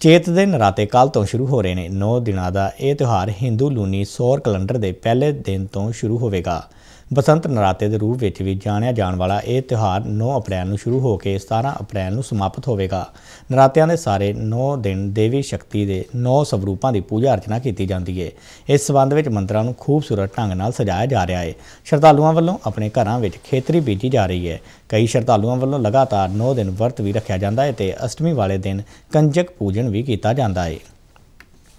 ਚੇਤ ਦੇ ਨਰਾਤੇ ਕੱਲ ਤੋਂ ਸ਼ੁਰੂ ਹੋ ਰਹੇ ਨੇ 9 ਦਿਨਾਂ ਦਾ ਇਹ ਤਿਉਹਾਰ ਹਿੰਦੂ ਲੂਨੀ ਸੌਰ ਕੈਲੰਡਰ ਦੇ ਪਹਿਲੇ ਦਿਨ ਤੋਂ ਸ਼ੁਰੂ ਹੋਵੇਗਾ ਬਸੰਤ ਨਰਾਤੇ ਦੇ ਰੂਪ ਵਿੱਚ ਵੀ ਜਾਣਿਆ ਜਾਣ ਵਾਲਾ ਇਹ ਤਿਉਹਾਰ 9 ਅਪ੍ਰੈਲ ਨੂੰ ਸ਼ੁਰੂ ਹੋ ਕੇ 17 ਅਪ੍ਰੈਲ ਨੂੰ ਸਮਾਪਤ ਹੋਵੇਗਾ ਨਰਾਤਿਆਂ ਦੇ ਸਾਰੇ 9 ਦਿਨ ਦੇਵੀ ਸ਼ਕਤੀ ਦੇ 9 ਸਵਰੂਪਾਂ ਦੀ ਪੂਜਾ ਅਰਚਨਾ ਕੀਤੀ ਜਾਂਦੀ ਹੈ ਇਸ ਸਬੰਧ ਵਿੱਚ ਮੰਦਰਾਂ ਨੂੰ ਖੂਬਸੂਰਤ ਢੰਗ ਨਾਲ ਸਜਾਇਆ ਜਾ ਰਿਹਾ ਹੈ ਸ਼ਰਧਾਲੂਆਂ ਵੱਲੋਂ ਆਪਣੇ ਘਰਾਂ ਵਿੱਚ ਖੇਤਰੀ ਬੀਜੀ ਜਾ ਰਹੀ ਹੈ ਕਈ ਸ਼ਰਧਾਲੂਆਂ ਵੱਲੋਂ ਲਗਾਤਾਰ 9 ਦਿਨ ਵਰਤ ਵੀ ਰੱਖਿਆ ਜਾਂਦਾ ਹੈ ਤੇ ਅਸ਼ਟਮੀ ਵਾਲੇ ਦਿਨ ਕੰਜਕ ਪੂਜਨ ਵੀ ਕੀਤਾ ਜਾਂਦਾ ਹੈ